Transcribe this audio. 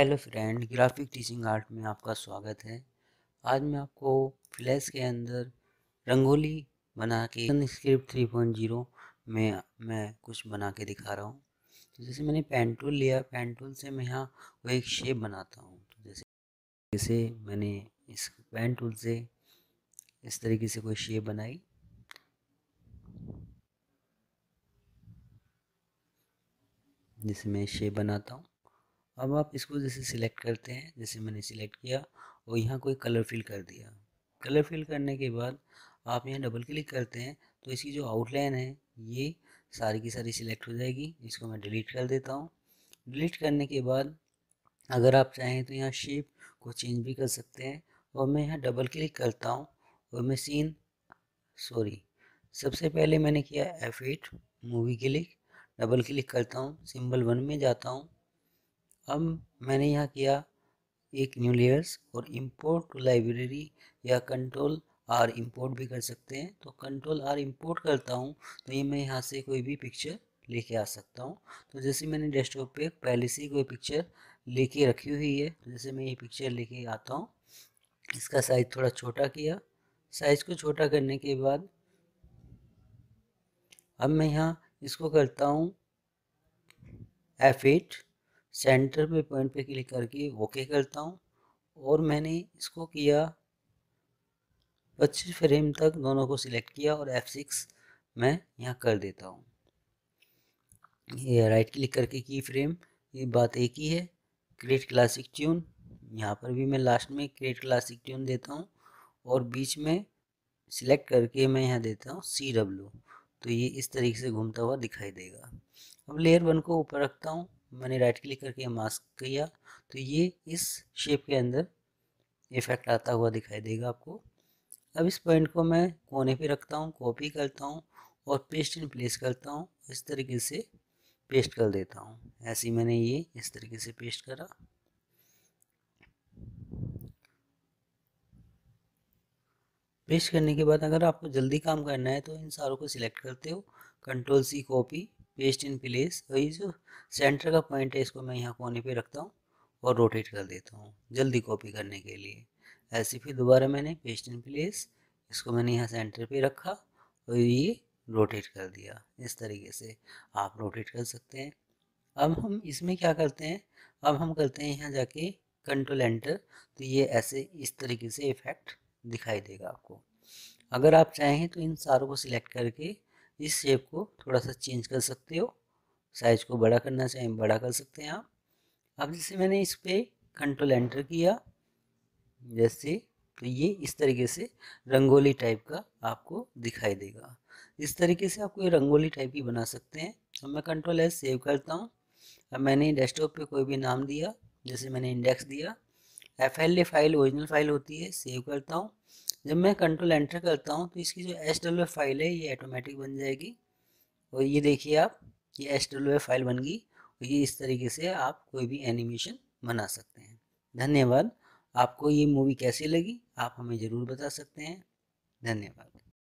hello friend graphic teaching art में आपका स्वागत है आज मैं आपको फ्लैश के अंदर रंगोली बना के स्क्रिप्ट थ्री पॉइंट जीरो में मैं कुछ बना के दिखा रहा हूँ तो जैसे मैंने पेन टूल लिया पेन टूल से मैं यहाँ कोई एक शेप बनाता हूँ तो जैसे जैसे मैंने इस पेन टूल से इस तरीके से कोई शेप बनाई जिसमें शेप बनाता हूँ अब आप इसको जैसे सिलेक्ट करते हैं जैसे मैंने सिलेक्ट किया और यहाँ कोई कलर फिल कर दिया कलर फिल करने के बाद आप यहाँ डबल क्लिक करते हैं तो इसकी जो आउटलाइन है ये सारी की सारी सिलेक्ट हो जाएगी इसको मैं डिलीट कर देता हूँ डिलीट करने के बाद अगर आप चाहें तो यहाँ शेप को चेंज भी कर सकते हैं और मैं यहाँ डबल क्लिक करता हूँ और मैं सीन सॉरी सबसे पहले मैंने किया F eight movie click double click करता हूँ सिंबल वन में जाता हूँ अब मैंने यहाँ किया एक न्यू लेयर्स और इंपोर्ट टू लाइब्रेरी या कंट्रोल आर इंपोर्ट भी कर सकते हैं तो कंट्रोल आर इंपोर्ट करता हूँ तो ये मैं यहाँ से कोई भी पिक्चर लेके आ सकता हूँ तो जैसे मैंने डेस्कटॉप पे पहले से कोई पिक्चर लेके रखी हुई है तो जैसे मैं ये पिक्चर लेके आता हूँ इसका साइज़ थोड़ा छोटा किया साइज़ को छोटा करने के बाद अब मैं यहाँ इसको करता हूँ एफ एट सेंटर में पॉइंट पे क्लिक करके ओके करता हूँ और मैंने इसको किया 25 फ्रेम तक दोनों को सिलेक्ट किया और एफ सिक्स मैं यहाँ कर देता हूँ ये राइट क्लिक करके की फ्रेम ये बात एक ही है क्रिएट क्लासिक ट्यून यहाँ पर भी मैं लास्ट में क्रिएट क्लासिक ट्यून देता हूँ और बीच में सिलेक्ट करके मैं यहाँ देता हूँ सी डब्ल्यू तो ये इस तरीके से घूमता हुआ दिखाई देगा अब लेयर वन को ऊपर रखता हूँ मैंने राइट क्लिक करके मास्क किया तो ये इस शेप के अंदर इफेक्ट आता हुआ दिखाई देगा आपको अब इस पॉइंट को मैं कोने पे रखता हूँ कॉपी करता हूँ और पेस्ट इन प्लेस करता हूँ इस तरीके से पेस्ट कर देता हूँ ऐसे ही मैंने ये इस तरीके से पेस्ट करा पेस्ट करने के बाद अगर आपको जल्दी काम करना है तो इन सारों को सिलेक्ट करते हो control C copy paste in place और ये जो सेंटर का पॉइंट है इसको मैं यहाँ कोने पे रखता हूँ और रोटेट कर देता हूँ जल्दी कॉपी करने के लिए ऐसे फिर दोबारा मैंने पेस्ट इन प्लेस इसको मैंने यहाँ सेंटर पे रखा और ये रोटेट कर दिया इस तरीके से आप रोटेट कर सकते हैं अब हम इसमें क्या करते हैं अब हम करते हैं यहाँ जाके कंट्रोल एंटर तो ये ऐसे इस तरीके से इफ़ेक्ट दिखाई देगा आपको अगर आप चाहें तो इन सारों को सिलेक्ट करके इस शेप को थोड़ा सा चेंज कर सकते हो साइज को बड़ा करना चाहें बड़ा कर सकते हैं आप अब जैसे मैंने इस पर कंट्रोल एंटर किया जैसे तो ये इस तरीके से रंगोली टाइप का आपको दिखाई देगा इस तरीके से आपको ये रंगोली टाइप की बना सकते हैं अब मैं कंट्रोल एस सेव करता हूँ अब मैंने डेस्कटॉप पे कोई भी नाम दिया जैसे मैंने इंडेक्स दिया एफ फाइल ओरिजिनल फाइल होती है सेव करता हूँ जब मैं कंट्रोल एंटर करता हूँ तो इसकी जो एस डब्ल्यू फाइल है ये ऑटोमेटिक बन जाएगी और ये देखिए आप ये एस डब्ल्यू फाइल बन गई और ये इस तरीके से आप कोई भी एनिमेशन बना सकते हैं धन्यवाद आपको ये मूवी कैसी लगी आप हमें ज़रूर बता सकते हैं धन्यवाद